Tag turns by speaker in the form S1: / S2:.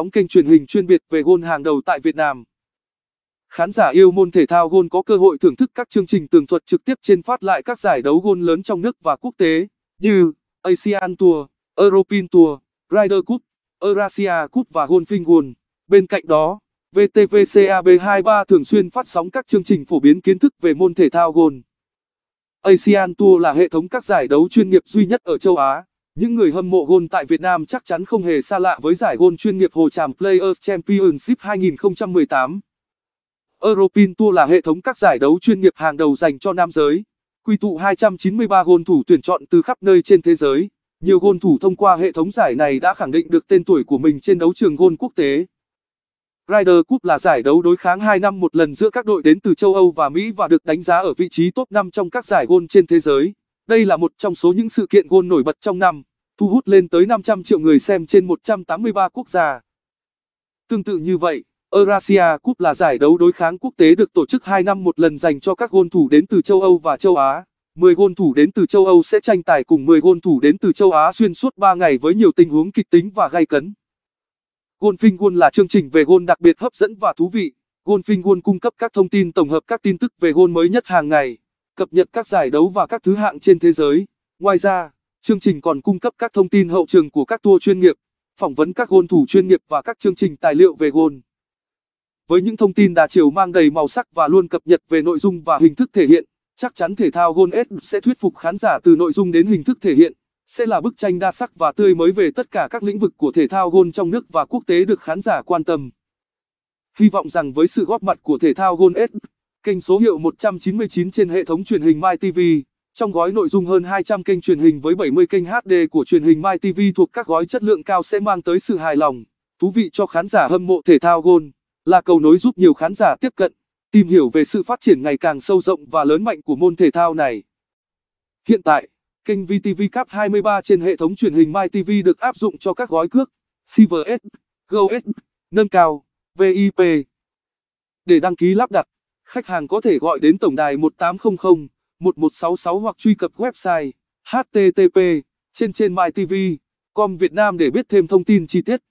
S1: ống kênh truyền hình chuyên biệt về gôn hàng đầu tại Việt Nam. Khán giả yêu môn thể thao gôn có cơ hội thưởng thức các chương trình tường thuật trực tiếp trên phát lại các giải đấu gôn lớn trong nước và quốc tế như Asian Tour, European Tour, Ryder Cup, Eurasia Cup và Golfing World. Bên cạnh đó, VTVCAB23 thường xuyên phát sóng các chương trình phổ biến kiến thức về môn thể thao gôn. Asian Tour là hệ thống các giải đấu chuyên nghiệp duy nhất ở châu Á. Những người hâm mộ gôn tại Việt Nam chắc chắn không hề xa lạ với giải gôn chuyên nghiệp Hồ Tràm Players Championship 2018. European Tour là hệ thống các giải đấu chuyên nghiệp hàng đầu dành cho nam giới, quy tụ 293 gôn thủ tuyển chọn từ khắp nơi trên thế giới. Nhiều gôn thủ thông qua hệ thống giải này đã khẳng định được tên tuổi của mình trên đấu trường gôn quốc tế. Ryder Cup là giải đấu đối kháng 2 năm một lần giữa các đội đến từ châu Âu và Mỹ và được đánh giá ở vị trí top 5 trong các giải gôn trên thế giới. Đây là một trong số những sự kiện gôn nổi bật trong năm, thu hút lên tới 500 triệu người xem trên 183 quốc gia. Tương tự như vậy, Eurasia Cup là giải đấu đối kháng quốc tế được tổ chức 2 năm một lần dành cho các gôn thủ đến từ châu Âu và châu Á. 10 gôn thủ đến từ châu Âu sẽ tranh tài cùng 10 gôn thủ đến từ châu Á xuyên suốt 3 ngày với nhiều tình huống kịch tính và gay cấn. Golfing World là chương trình về gôn đặc biệt hấp dẫn và thú vị. Golfing World cung cấp các thông tin tổng hợp các tin tức về gôn mới nhất hàng ngày cập nhật các giải đấu và các thứ hạng trên thế giới. Ngoài ra, chương trình còn cung cấp các thông tin hậu trường của các tour chuyên nghiệp, phỏng vấn các gôn thủ chuyên nghiệp và các chương trình tài liệu về gôn. Với những thông tin đa chiều mang đầy màu sắc và luôn cập nhật về nội dung và hình thức thể hiện, chắc chắn thể thao gôn S sẽ thuyết phục khán giả từ nội dung đến hình thức thể hiện, sẽ là bức tranh đa sắc và tươi mới về tất cả các lĩnh vực của thể thao gôn trong nước và quốc tế được khán giả quan tâm. Hy vọng rằng với sự góp mặt của thể thao gôn S, kênh số hiệu 199 trên hệ thống truyền hình MyTV. Trong gói nội dung hơn 200 kênh truyền hình với 70 kênh HD của truyền hình MyTV thuộc các gói chất lượng cao sẽ mang tới sự hài lòng, thú vị cho khán giả hâm mộ thể thao gôn, là cầu nối giúp nhiều khán giả tiếp cận, tìm hiểu về sự phát triển ngày càng sâu rộng và lớn mạnh của môn thể thao này. Hiện tại, kênh VTV Cup 23 trên hệ thống truyền hình MyTV được áp dụng cho các gói cước CVS, GOS, nâng cao, VIP. Để đăng ký lắp đặt Khách hàng có thể gọi đến tổng đài 1800 1166 hoặc truy cập website http trên trên mytv com Việt Nam để biết thêm thông tin chi tiết.